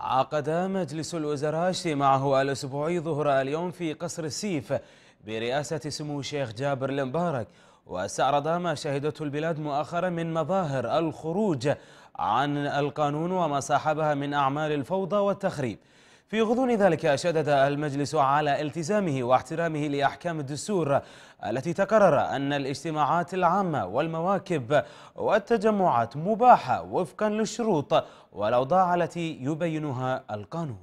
عقد مجلس الوزراء اجتماعه الأسبوعي ظهر اليوم في قصر السيف برئاسة سمو الشيخ جابر المبارك واستعرض ما شهدته البلاد مؤخرا من مظاهر الخروج عن القانون وما صاحبها من أعمال الفوضى والتخريب في غضون ذلك شدد المجلس على التزامه واحترامه لأحكام الدستور التي تقرر أن الاجتماعات العامة والمواكب والتجمعات مباحة وفقا للشروط والأوضاع التي يبينها القانون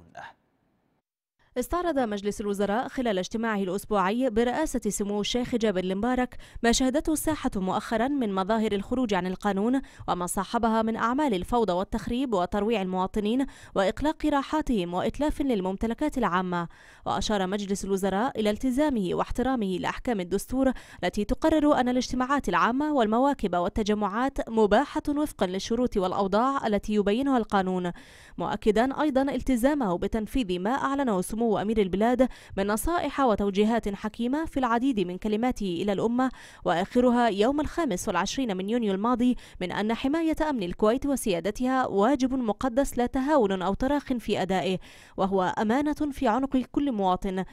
استعرض مجلس الوزراء خلال اجتماعه الأسبوعي برئاسة سمو الشيخ جابر المبارك ما شهدته الساحة مؤخرا من مظاهر الخروج عن القانون وما صاحبها من أعمال الفوضى والتخريب وترويع المواطنين وإقلاق راحاتهم وإتلاف للممتلكات العامة وأشار مجلس الوزراء إلى التزامه واحترامه لأحكام الدستور التي تقرر أن الاجتماعات العامة والمواكب والتجمعات مباحة وفقا للشروط والأوضاع التي يبينها القانون مؤكدا أيضا التزامه بتنفيذ ما أعلنه سمو سمو أمير البلاد من نصائح وتوجيهات حكيمة في العديد من كلماته إلى الأمة وآخرها يوم الخامس والعشرين من يونيو الماضي من أن حماية أمن الكويت وسيادتها واجب مقدس لا تهاون أو تراخ في أدائه وهو أمانة في عنق كل مواطن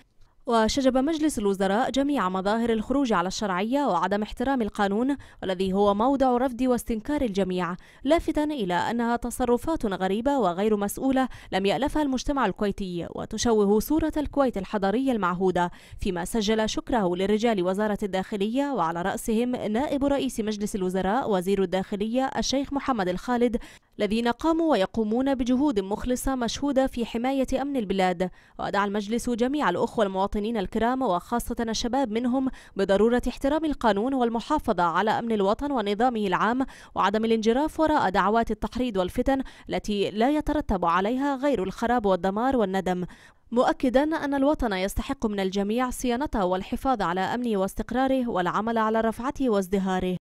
وشجب مجلس الوزراء جميع مظاهر الخروج على الشرعية وعدم احترام القانون والذي هو موضع رفض واستنكار الجميع لافتا إلى أنها تصرفات غريبة وغير مسؤولة لم يألفها المجتمع الكويتي وتشوه صورة الكويت الحضارية المعهودة فيما سجل شكره لرجال وزارة الداخلية وعلى رأسهم نائب رئيس مجلس الوزراء وزير الداخلية الشيخ محمد الخالد الذين قاموا ويقومون بجهود مخلصة مشهودة في حماية أمن البلاد ودعا المجلس جميع الأخوة المواطنين الكرام وخاصة الشباب منهم بضرورة احترام القانون والمحافظة على أمن الوطن ونظامه العام وعدم الانجراف وراء دعوات التحريض والفتن التي لا يترتب عليها غير الخراب والدمار والندم مؤكدا أن الوطن يستحق من الجميع صيانته والحفاظ على أمنه واستقراره والعمل على رفعته وازدهاره